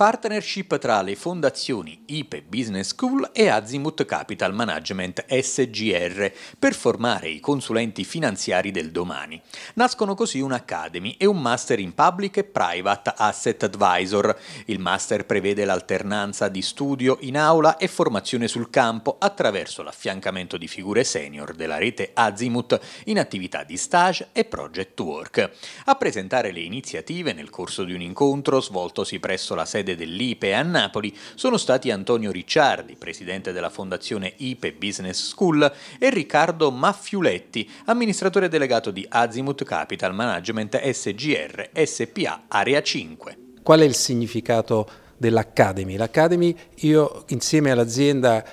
Partnership tra le fondazioni IPE Business School e Azimut Capital Management SGR per formare i consulenti finanziari del domani. Nascono così un'Academy e un Master in Public e Private Asset Advisor. Il Master prevede l'alternanza di studio in aula e formazione sul campo attraverso l'affiancamento di figure senior della rete Azimut in attività di stage e project work. A presentare le iniziative nel corso di un incontro svoltosi presso la sede sede dell'IPE a Napoli sono stati Antonio Ricciardi, presidente della fondazione IPE Business School, e Riccardo Maffiuletti, amministratore delegato di Azimut Capital Management SGR SPA Area 5. Qual è il significato dell'Academy? L'Academy io insieme all'azienda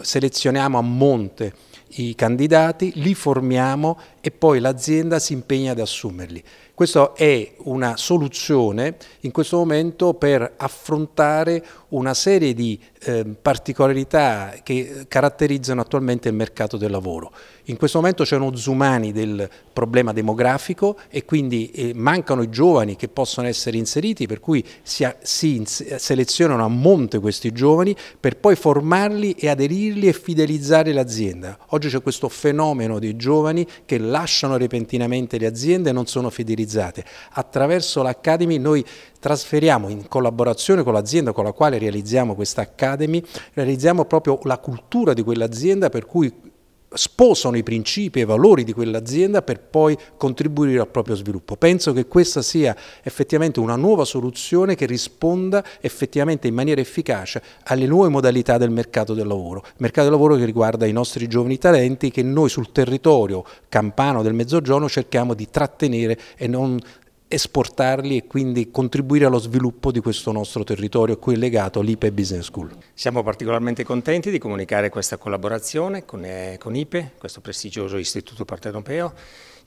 selezioniamo a monte i candidati, li formiamo e poi l'azienda si impegna ad assumerli. Questa è una soluzione in questo momento per affrontare una serie di eh, particolarità che caratterizzano attualmente il mercato del lavoro. In questo momento c'è uno zoomani del problema demografico e quindi eh, mancano i giovani che possono essere inseriti, per cui si, si selezionano a monte questi giovani per poi formarli e aderirli e fidelizzare l'azienda. Oggi c'è questo fenomeno dei giovani che lasciano repentinamente le aziende e non sono fidelizzati utilizzate. Attraverso l'Academy noi trasferiamo in collaborazione con l'azienda con la quale realizziamo questa Academy, realizziamo proprio la cultura di quell'azienda per cui sposano i principi e i valori di quell'azienda per poi contribuire al proprio sviluppo. Penso che questa sia effettivamente una nuova soluzione che risponda effettivamente in maniera efficace alle nuove modalità del mercato del lavoro, mercato del lavoro che riguarda i nostri giovani talenti che noi sul territorio campano del Mezzogiorno cerchiamo di trattenere e non esportarli e quindi contribuire allo sviluppo di questo nostro territorio a cui è legato l'IPE Business School. Siamo particolarmente contenti di comunicare questa collaborazione con, eh, con IPE, questo prestigioso istituto partenopeo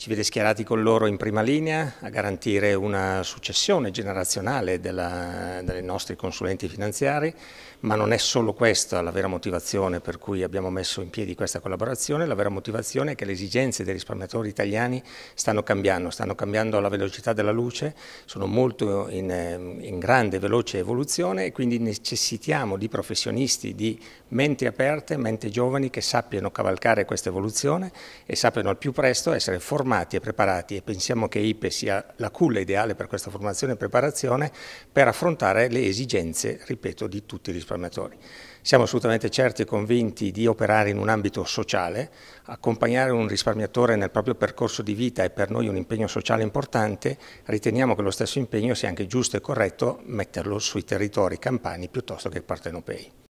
ci vede schierati con loro in prima linea a garantire una successione generazionale della, dei nostri consulenti finanziari, ma non è solo questa la vera motivazione per cui abbiamo messo in piedi questa collaborazione, la vera motivazione è che le esigenze dei risparmiatori italiani stanno cambiando, stanno cambiando alla velocità della luce, sono molto in, in grande e veloce evoluzione e quindi necessitiamo di professionisti, di menti aperte, menti giovani che sappiano cavalcare questa evoluzione e sappiano al più presto essere formati formati e preparati e pensiamo che IPE sia la culla ideale per questa formazione e preparazione per affrontare le esigenze, ripeto, di tutti i risparmiatori. Siamo assolutamente certi e convinti di operare in un ambito sociale, accompagnare un risparmiatore nel proprio percorso di vita è per noi un impegno sociale importante, riteniamo che lo stesso impegno sia anche giusto e corretto metterlo sui territori campani piuttosto che partenopei.